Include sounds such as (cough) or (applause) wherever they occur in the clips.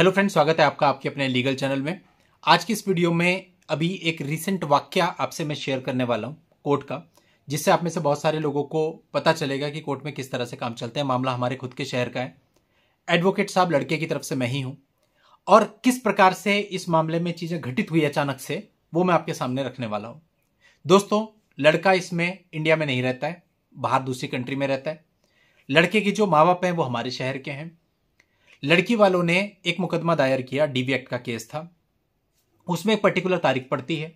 hello friend स्वागत है आपका आपके अपने लीगल चैनल में आज की इस वीडियो में अभी एक रिसेंट वाक्य आपसे मैं शेयर करने वाला हूँ कोर्ट का जिससे आप में से बहुत सारे लोगों को पता चलेगा कि कोर्ट में किस तरह से काम चलता है मामला हमारे खुद के शहर का है एडवोकेट साहब लड़के की तरफ से मैं ही हूँ और किस प्रकार से इस मामले में चीज़ें घटित हुई अचानक से वो मैं आपके सामने रखने वाला हूँ दोस्तों लड़का इसमें इंडिया में नहीं रहता है बाहर दूसरी कंट्री में रहता है लड़के के जो माँ बाप हैं वो हमारे शहर के हैं लड़की वालों ने एक मुकदमा दायर किया डीवी एक्ट का केस था उसमें एक पर्टिकुलर तारीख पड़ती है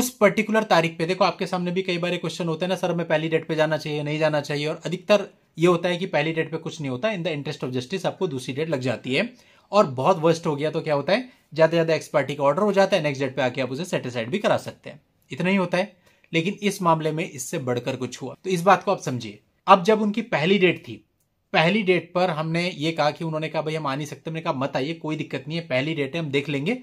उस पर्टिकुलर तारीख पे देखो आपके सामने भी कई बार क्वेश्चन होते हैं ना सर हमें पहली डेट पे जाना चाहिए नहीं जाना चाहिए और अधिकतर ये होता है कि पहली डेट पे कुछ नहीं होता in the interest of justice आपको दूसरी डेट लग जाती है और बहुत वर्स्ट हो गया तो क्या होता है ज़्यादा ज़्यादा एक्सपार्टी का ऑर्डर हो जाता है नेक्स्ट डेट पे आके आप उसे सेटिसफाइड भी करा सकते हैं इतना ही होता है लेकिन इस मामले में इससे बढ़कर कुछ हुआ तो इस बात को आप समझिए अब जब उनकी पहली डेट थी पहली डेट पर हमने ये कहा कि उन्होंने कहा भाई हम आ नहीं सकते मैंने कहा मत आइए कोई दिक्कत नहीं है पहली डेट है हम देख लेंगे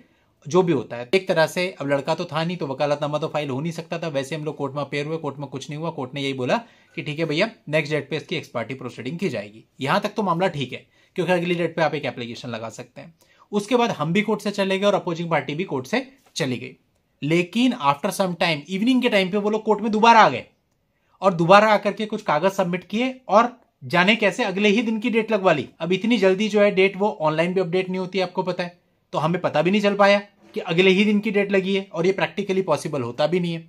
जो भी होता है एक तरह से अब लड़का तो था नहीं तो वकालतनामा तो फाइल हो नहीं सकता था वैसे हम लोग कोर्ट में पेयर हुए कोर्ट में कुछ नहीं हुआ कोर्ट ने यही बोला कि ठीक है भैया नेक्स्ट डेट पे इसकी एक्सपार्टी प्रोसीडिंग की जाएगी यहां तक तो मामला ठीक है क्योंकि अगली डेट पे आप एक एप्लीकेशन लगा सकते हैं उसके बाद हम भी कोर्ट से चले गए और अपोजिंग पार्टी भी कोर्ट से चली गई लेकिन आफ्टर सम टाइम इवनिंग के टाइम पे वो लोग कोर्ट में दोबारा आ गए और दोबारा आकर के कुछ कागज सबमिट किए और जाने कैसे अगले ही दिन की डेट लगवा ली अब इतनी जल्दी जो है डेट वो ऑनलाइन भी अपडेट नहीं होती आपको पता है तो हमें पता भी नहीं चल पाया कि अगले ही दिन की डेट लगी है और ये प्रैक्टिकली पॉसिबल होता भी नहीं है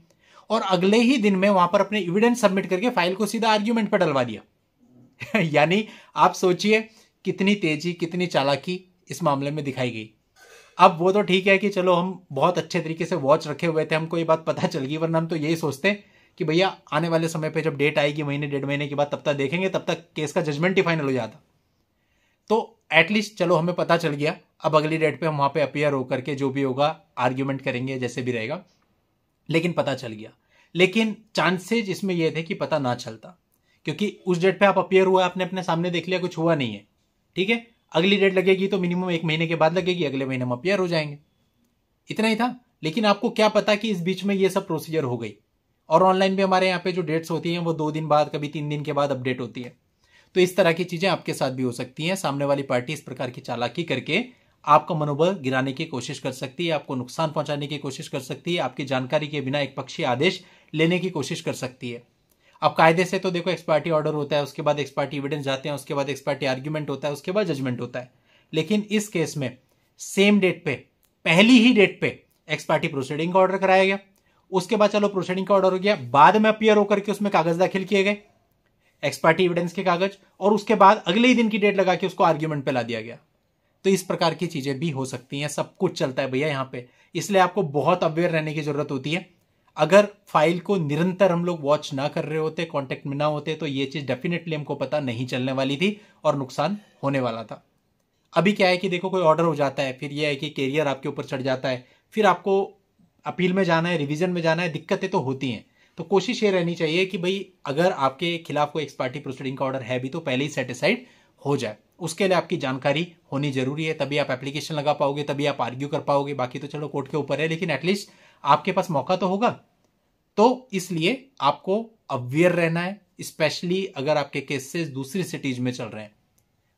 और अगले ही दिन में वहां पर अपने इविडेंस सबमिट करके फाइल को सीधा आर्ग्यूमेंट पर डलवा दिया (laughs) यानी आप सोचिए कितनी तेजी कितनी चालाकी इस मामले में दिखाई गई अब वो तो ठीक है कि चलो हम बहुत अच्छे तरीके से वॉच रखे हुए थे हमको ये बात पता चल गई वरना हम तो यही सोचते हैं कि भैया आने वाले समय पे जब डेट आएगी महीने डेढ़ महीने के बाद तब तक देखेंगे तब तक केस का जजमेंट ही फाइनल हो जाता तो एटलीस्ट चलो हमें पता चल गया अब अगली डेट पे हम वहाँ पे अपेयर होकर के जो भी होगा आर्ग्यूमेंट करेंगे जैसे भी रहेगा लेकिन पता चल गया लेकिन चांसेज इसमें यह थे कि पता ना चलता क्योंकि उस डेट पे आप अपियर हुआ आपने अपने सामने देख लिया कुछ हुआ नहीं है ठीक है अगली डेट लगेगी तो मिनिमम एक महीने के बाद लगेगी अगले महीने हम अपेयर हो जाएंगे इतना ही था लेकिन आपको क्या पता कि इस बीच में ये सब प्रोसीजर हो गई और ऑनलाइन भी हमारे यहाँ पे जो डेट्स होती हैं वो दो दिन बाद कभी तीन दिन के बाद अपडेट होती है तो इस तरह की चीज़ें आपके साथ भी हो सकती हैं सामने वाली पार्टी इस प्रकार की चालाकी करके आपका मनोबल गिराने की कोशिश कर सकती है आपको नुकसान पहुंचाने की कोशिश कर सकती है आपकी जानकारी के बिना एक पक्षी आदेश लेने की कोशिश कर सकती है अब कायदे से तो देखो एक्सपार्टी ऑर्डर होता है उसके बाद एक्सपार्टी एविडेंस जाते हैं उसके बाद एक्सपार्टी आर्ग्यूमेंट होता है उसके बाद जजमेंट होता है लेकिन इस केस में सेम डेट पे पहली ही डेट पे एक्सपार्टी प्रोसीडिंग का ऑर्डर कराया गया उसके बाद चलो प्रोसीडिंग का ऑर्डर हो गया बाद में अपियर होकर के उसमें कागज दाखिल किए गए एक्सपर्टी एविडेंस के कागज और उसके बाद अगले ही दिन की डेट लगा के उसको आर्ग्यूमेंट पे ला दिया गया तो इस प्रकार की चीजें भी हो सकती हैं सब कुछ चलता है भैया यहाँ पे इसलिए आपको बहुत अवेयर रहने की जरूरत होती है अगर फाइल को निरंतर हम लोग वॉच ना कर रहे होते कॉन्टेक्ट में ना होते तो ये चीज डेफिनेटली हमको पता नहीं चलने वाली थी और नुकसान होने वाला था अभी क्या है कि देखो कोई ऑर्डर हो जाता है फिर यह है कि कैरियर आपके ऊपर चढ़ जाता है फिर आपको अपील में जाना है रिवीजन में जाना है दिक्कतें तो होती हैं तो कोशिश ये रहनी चाहिए कि भाई अगर आपके खिलाफ कोई एक्स पार्टी प्रोसीडिंग का ऑर्डर है भी तो पहले ही सेटिसाइड हो जाए उसके लिए आपकी जानकारी होनी जरूरी है तभी आप एप्लीकेशन लगा पाओगे तभी आप आर्ग्यू कर पाओगे बाकी तो चलो कोर्ट के ऊपर है लेकिन एटलीस्ट आपके पास मौका तो होगा तो इसलिए आपको अवेयर रहना है स्पेशली अगर आपके केसेस दूसरी सिटीज में चल रहे हैं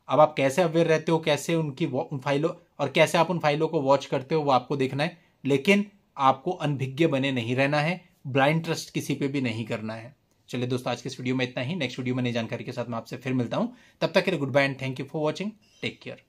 अब आप कैसे अवेयर रहते हो कैसे उनकी उन फाइलों और कैसे आप उन फाइलों को वॉच करते हो वो आपको देखना है लेकिन आपको अनभिज्ञ बने नहीं रहना है ब्लाइंड ट्रस्ट किसी पे भी नहीं करना है चलिए दोस्तों आज के इस वीडियो में इतना ही नेक्स्ट वीडियो में नई जानकारी के साथ मैं आपसे फिर मिलता हूं तब तक के लिए goodbye and thank you for watching take care